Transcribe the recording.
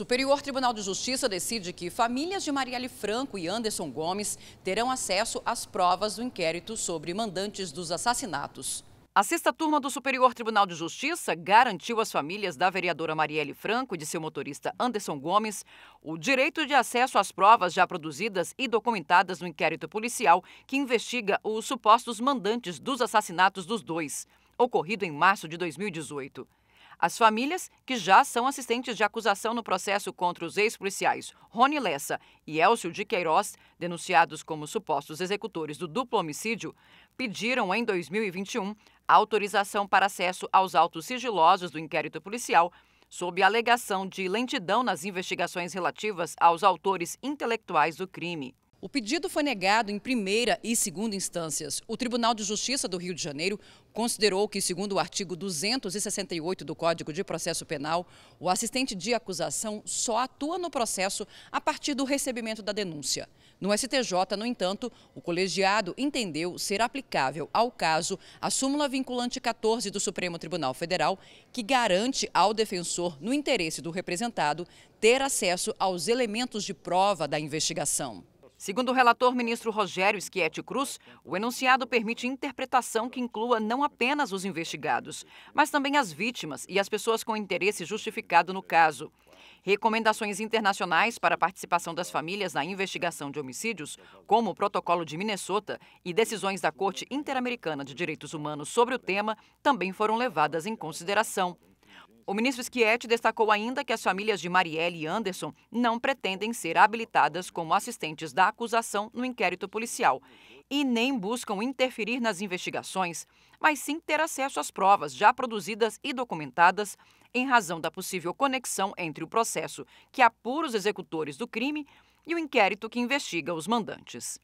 Superior Tribunal de Justiça decide que famílias de Marielle Franco e Anderson Gomes terão acesso às provas do inquérito sobre mandantes dos assassinatos. A sexta turma do Superior Tribunal de Justiça garantiu às famílias da vereadora Marielle Franco e de seu motorista Anderson Gomes o direito de acesso às provas já produzidas e documentadas no inquérito policial que investiga os supostos mandantes dos assassinatos dos dois, ocorrido em março de 2018. As famílias, que já são assistentes de acusação no processo contra os ex-policiais Rony Lessa e Elcio de Queiroz, denunciados como supostos executores do duplo homicídio, pediram em 2021 autorização para acesso aos autos sigilosos do inquérito policial sob a alegação de lentidão nas investigações relativas aos autores intelectuais do crime. O pedido foi negado em primeira e segunda instâncias. O Tribunal de Justiça do Rio de Janeiro considerou que, segundo o artigo 268 do Código de Processo Penal, o assistente de acusação só atua no processo a partir do recebimento da denúncia. No STJ, no entanto, o colegiado entendeu ser aplicável ao caso a súmula vinculante 14 do Supremo Tribunal Federal, que garante ao defensor, no interesse do representado, ter acesso aos elementos de prova da investigação. Segundo o relator ministro Rogério Schietti Cruz, o enunciado permite interpretação que inclua não apenas os investigados, mas também as vítimas e as pessoas com interesse justificado no caso. Recomendações internacionais para a participação das famílias na investigação de homicídios, como o Protocolo de Minnesota e decisões da Corte Interamericana de Direitos Humanos sobre o tema, também foram levadas em consideração. O ministro Schietti destacou ainda que as famílias de Marielle e Anderson não pretendem ser habilitadas como assistentes da acusação no inquérito policial e nem buscam interferir nas investigações, mas sim ter acesso às provas já produzidas e documentadas em razão da possível conexão entre o processo que apura os executores do crime e o inquérito que investiga os mandantes.